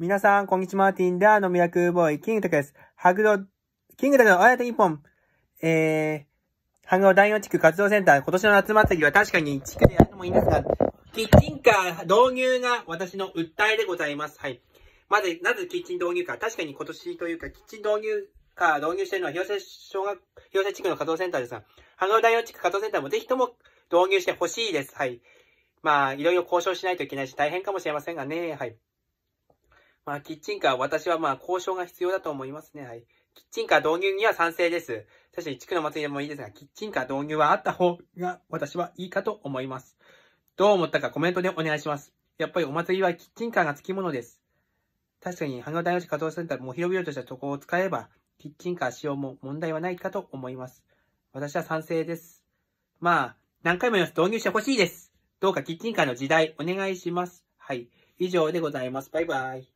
皆さん、こんにちは。ティンダーのミラクルボーイ、キングタクです。ハグロ、キングタクのあやと一本、えー、ハグロ第4地区活動センター、今年の夏祭りは確かに地区でやるのもいいんですが、キッチンカー導入が私の訴えでございます。はい。まず、なぜキッチン導入か。確かに今年というか、キッチン導入カー導入しているのは、広瀬小学、広瀬地区の活動センターですが、ハグロ第4地区活動センターもぜひとも導入してほしいです。はい。まあ、いろいろ交渉しないといけないし、大変かもしれませんがね。はい。まあ、キッチンカー、私はまあ、交渉が必要だと思いますね。はい。キッチンカー導入には賛成です。確かに地区の祭りでもいいですが、キッチンカー導入はあった方が私はいいかと思います。どう思ったかコメントでお願いします。やっぱりお祭りはキッチンカーが付き物です。確かに、花田洋の活動センターも広々としたとこを使えば、キッチンカー使用も問題はないかと思います。私は賛成です。まあ、何回も言います。導入してほしいです。どうかキッチンカーの時代お願いします。はい。以上でございます。バイバイ。